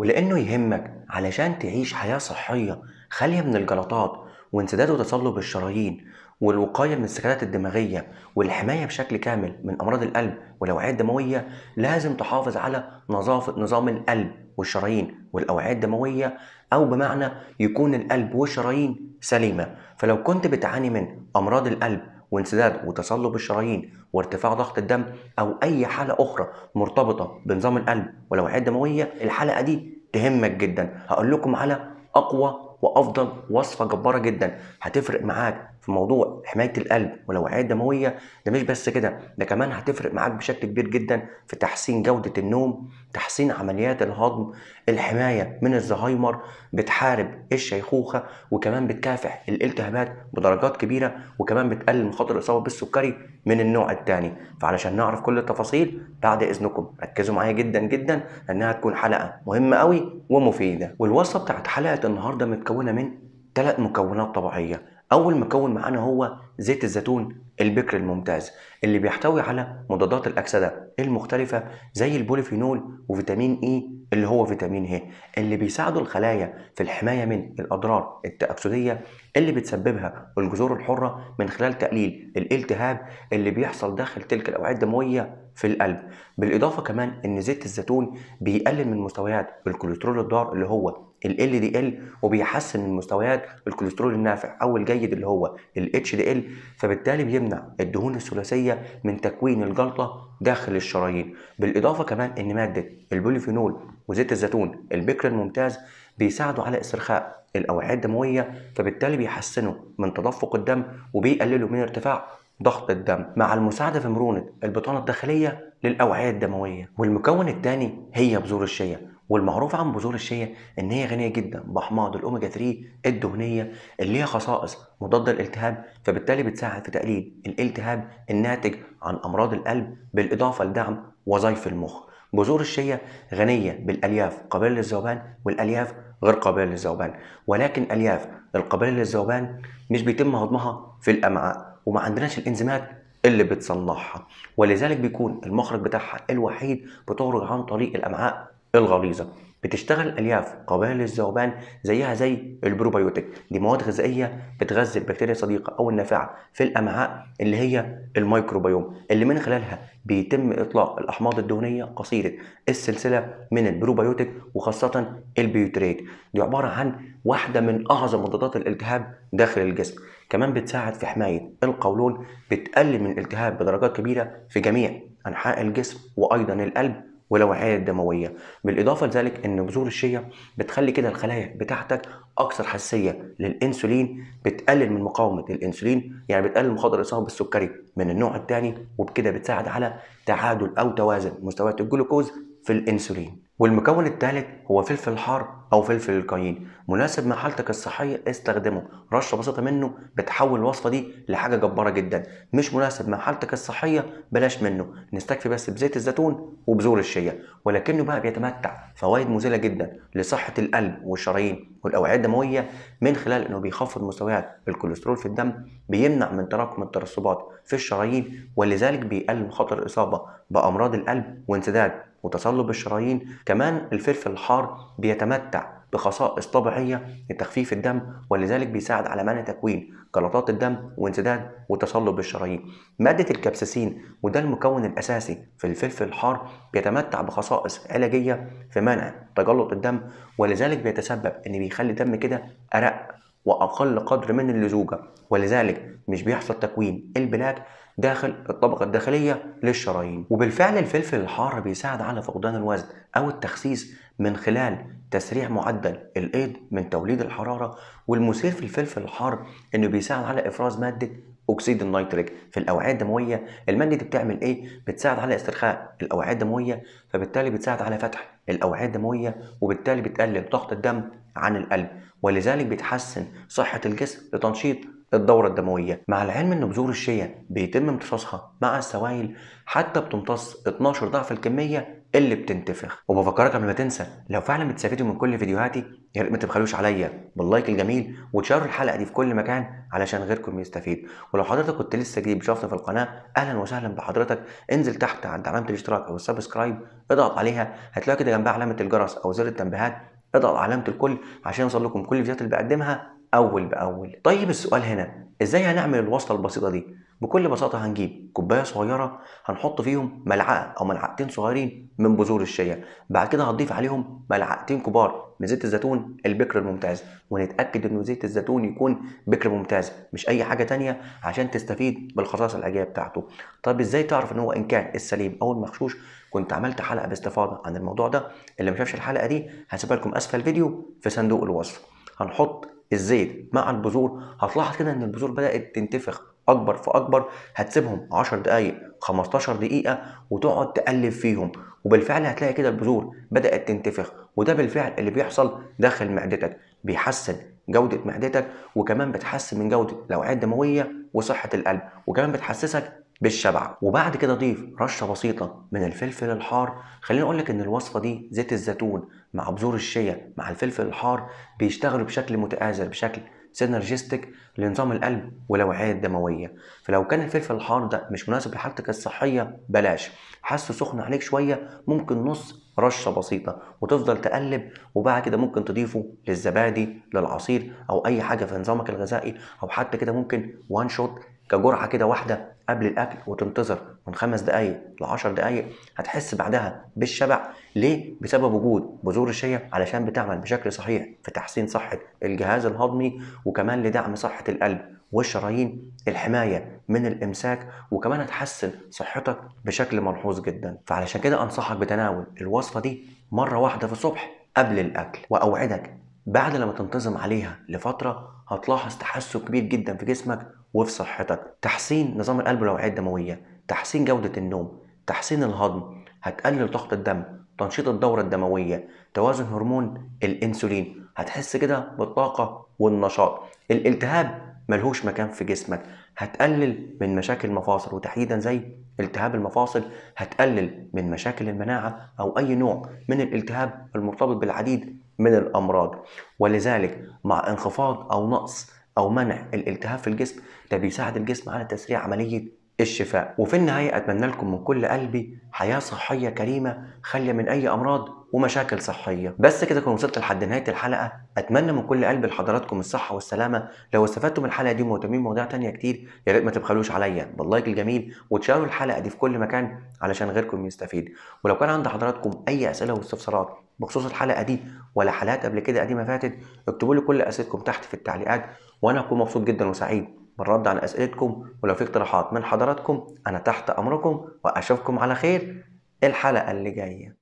ولأنه يهمك علشان تعيش حياة صحية خالية من الجلطات وانسداد وتصلب الشرايين والوقاية من السكتات الدماغية والحماية بشكل كامل من أمراض القلب والأوعية الدموية لازم تحافظ على نظافة نظام القلب والشرايين والأوعية الدموية أو بمعنى يكون القلب والشرايين سليمة فلو كنت بتعاني من أمراض القلب وانسداد وتصلب الشرايين وارتفاع ضغط الدم او اي حاله اخرى مرتبطه بنظام القلب والاوعيه الدمويه الحلقه دي تهمك جدا هقول لكم على اقوى وافضل وصفه جباره جدا هتفرق معاك في موضوع حمايه القلب والاوعيه الدمويه ده مش بس كده ده كمان هتفرق معاك بشكل كبير جدا في تحسين جوده النوم تحسين عمليات الهضم الحمايه من الزهايمر بتحارب الشيخوخه وكمان بتكافح الالتهابات بدرجات كبيره وكمان بتقلل من خطر الاصابه بالسكري من النوع الثاني فعلشان نعرف كل التفاصيل بعد اذنكم ركزوا معايا جدا جدا لانها هتكون حلقه مهمه قوي ومفيده والوصفه بتاعت حلقه النهارده متكونه من ثلاث مكونات طبيعيه اول مكون معانا هو زيت الزيتون البكر الممتاز اللي بيحتوي على مضادات الاكسده المختلفه زي البوليفينول وفيتامين اي e اللي هو فيتامين ه اللي بيساعدوا الخلايا في الحمايه من الاضرار التاكسديه اللي بتسببها الجذور الحره من خلال تقليل الالتهاب اللي بيحصل داخل تلك الاوعيه الدمويه في القلب بالاضافه كمان ان زيت الزيتون بيقلل من مستويات الكوليسترول الضار اللي هو ال LDL وبيحسن من مستويات الكوليسترول النافع او الجيد اللي هو ال دي ال فبالتالي بيمنع الدهون الثلاثيه من تكوين الجلطه داخل الشرايين بالاضافه كمان ان ماده البوليفينول وزيت الزيتون البكر الممتاز بيساعدوا على استرخاء الاوعيه الدمويه فبالتالي بيحسنوا من تدفق الدم وبيقللوا من ارتفاع ضغط الدم مع المساعدة في مرونة البطانة الداخلية للأوعية الدموية والمكون الثاني هي بذور الشيا والمعروف عن بذور الشيا ان هي غنيه جدا باحماض الاوميجا 3 الدهنيه اللي هي خصائص مضاده للالتهاب فبالتالي بتساعد في تقليل الالتهاب الناتج عن امراض القلب بالاضافه لدعم وظائف المخ بذور الشيا غنيه بالالياف قابله للذوبان والالياف غير قابله للذوبان ولكن الياف القابله للذوبان مش بيتم هضمها في الامعاء وما عندناش الانزيمات اللي بتصنعها ولذلك بيكون المخرج بتاعها الوحيد بتخرج عن طريق الامعاء الغليظه بتشتغل الياف قابله للذوبان زيها زي البروبيوتيك دي مواد غذائيه بتغذي البكتيريا الصديقه او النافعه في الامعاء اللي هي الميكروبيوم اللي من خلالها بيتم اطلاق الاحماض الدهنيه قصيره السلسله من البروبيوتيك وخاصه البيوتريت دي عباره عن واحده من اعظم مضادات الالتهاب داخل الجسم كمان بتساعد في حمايه القولون بتقلل من الالتهاب بدرجات كبيره في جميع انحاء الجسم وايضا القلب واللوعيه الدمويه بالاضافه لذلك ان بذور الشيا بتخلي كده الخلايا بتاعتك اكثر حساسيه للانسولين بتقلل من مقاومه الانسولين يعني بتقلل مخاطر الاصابه بالسكري من النوع الثاني وبكده بتساعد على تعادل او توازن مستويات الجلوكوز في الانسولين والمكون الثالث هو فلفل حار او فلفل الكايين مناسب مع حالتك الصحيه استخدمه رشه بسيطه منه بتحول الوصفه دي لحاجه جباره جدا مش مناسب مع حالتك الصحيه بلاش منه نستكفي بس بزيت الزيتون وبذور الشيا ولكنه بقى بيتمتع فوائد مذهله جدا لصحه القلب والشرايين والاوعيه الدمويه من خلال انه بيخفض مستويات الكوليسترول في الدم بيمنع من تراكم الترسبات في الشرايين ولذلك بيقلل خطر الاصابه بامراض القلب وانسداد وتصلب الشرايين كمان الفلفل الحار بيتمتع بخصائص طبيعيه لتخفيف الدم ولذلك بيساعد على منع تكوين جلطات الدم وانسداد وتصلب الشرايين ماده الكبسسين وده المكون الاساسي في الفلفل الحار بيتمتع بخصائص علاجيه في منع تجلط الدم ولذلك بيتسبب ان بيخلي الدم كده ارق واقل قدر من اللزوجه ولذلك مش بيحصل تكوين البلاد داخل الطبقه الداخليه للشرايين وبالفعل الفلفل الحار بيساعد على فقدان الوزن او التخسيس من خلال تسريع معدل الايض من توليد الحراره والمثير في الفلفل الحار انه بيساعد على افراز ماده اكسيد النيتريك في الاوعيه الدمويه الماده دي بتعمل ايه بتساعد على استرخاء الاوعيه الدمويه فبالتالي بتساعد على فتح الاوعيه الدمويه وبالتالي بتقلل ضغط الدم عن القلب ولذلك بتحسن صحة الجسم لتنشيط الدورة الدموية مع العلم ان بذور الشيا بيتم امتصاصها مع السوائل حتى بتمتص 12 ضعف الكمية اللي بتنتفخ وبفكرك قبل ما تنسى لو فعلا بتستفيدوا من كل فيديوهاتي يا ريت ما تبخلوش عليا باللايك الجميل وتشاروا الحلقه دي في كل مكان علشان غيركم يستفيد ولو حضرتك كنت لسه جديد بتشوفنا في القناه اهلا وسهلا بحضرتك انزل تحت عند علامه الاشتراك او السبسكرايب اضغط عليها هتلاقي كده جنبها علامه الجرس او زر التنبيهات اضغط علامه الكل عشان يوصل لكم كل الفيديوهات اللي بقدمها اول باول طيب السؤال هنا ازاي هنعمل الوصله البسيطه دي بكل بساطه هنجيب كوبايه صغيره هنحط فيهم ملعقه او ملعقتين صغيرين من بذور الشيا بعد كده هنضيف عليهم ملعقتين كبار من زيت الزيتون البكر الممتاز ونتاكد ان زيت الزيتون يكون بكر ممتاز مش اي حاجه تانية عشان تستفيد بالخصائص العلاجيه بتاعته طب ازاي تعرف ان هو ان كان السليم او المغشوش كنت عملت حلقه باستفاضه عن الموضوع ده اللي ما شافش الحلقه دي هسيبها لكم اسفل الفيديو في صندوق الوصف هنحط الزيت مع البذور هتلاحظ كده ان البذور بدات تنتفخ اكبر فاكبر هتسيبهم 10 دقائق 15 دقيقه وتقعد تقلب فيهم وبالفعل هتلاقي كده البذور بدات تنتفخ وده بالفعل اللي بيحصل داخل معدتك بيحسن جودة معدتك وكمان بتحسن من جودة الأوعية الدموية وصحة القلب وكمان بتحسسك بالشبع وبعد كده ضيف رشه بسيطه من الفلفل الحار خليني اقول لك ان الوصفه دي زيت الزيتون مع بذور الشيا مع الفلفل الحار بيشتغلوا بشكل متآزر بشكل سينرجيستيك لنظام القلب والاوعيه الدمويه فلو كان الفلفل الحار ده مش مناسب لحالتك الصحيه بلاش حاسه سخن عليك شويه ممكن نص رشه بسيطه وتفضل تقلب وبعد كده ممكن تضيفه للزبادي للعصير او اي حاجه في نظامك الغذائي او حتى كده ممكن وان شوت كجرعه كده واحده قبل الاكل وتنتظر من خمس دقائق ل 10 دقائق هتحس بعدها بالشبع ليه؟ بسبب وجود بذور الشيا علشان بتعمل بشكل صحيح في تحسين صحه الجهاز الهضمي وكمان لدعم صحه القلب والشرايين الحمايه من الامساك وكمان هتحسن صحتك بشكل ملحوظ جدا فعلشان كده انصحك بتناول الوصفه دي مره واحده في الصبح قبل الاكل واوعدك بعد لما تنتظم عليها لفتره هتلاحظ تحسن كبير جدا في جسمك وفي صحتك تحسين نظام القلب والأوعية الدموية تحسين جودة النوم تحسين الهضم هتقلل ضغط الدم تنشيط الدورة الدموية توازن هرمون الإنسولين هتحس كده بالطاقة والنشاط الالتهاب ملهوش مكان في جسمك هتقلل من مشاكل المفاصل وتحديدا زي التهاب المفاصل هتقلل من مشاكل المناعة أو أي نوع من الالتهاب المرتبط بالعديد من الامراض ولذلك مع انخفاض او نقص او منع الالتهاب في الجسم ده بيساعد الجسم على تسريع عمليه الشفاء وفي النهاية أتمنى لكم من كل قلبي حياة صحية كريمة خالية من أي أمراض ومشاكل صحية بس كده كنت وصلت لحد نهاية الحلقة أتمنى من كل قلبي لحضراتكم الصحة والسلامة لو استفدتم من الحلقة دي ومهتمين بمواضيع تانية كتير يا ريت ما تبخلوش عليا باللايك الجميل وتشاروا الحلقة دي في كل مكان علشان غيركم يستفيد ولو كان عند حضراتكم أي أسئلة واستفسارات بخصوص الحلقه دي ولا حلقات قبل كده قديمه فاتت اكتبوا لي كل اسئلتكم تحت في التعليقات وانا هكون مبسوط جدا وسعيد بالرد على اسئلتكم ولو في اقتراحات من حضراتكم انا تحت امركم واشوفكم على خير الحلقه اللي جايه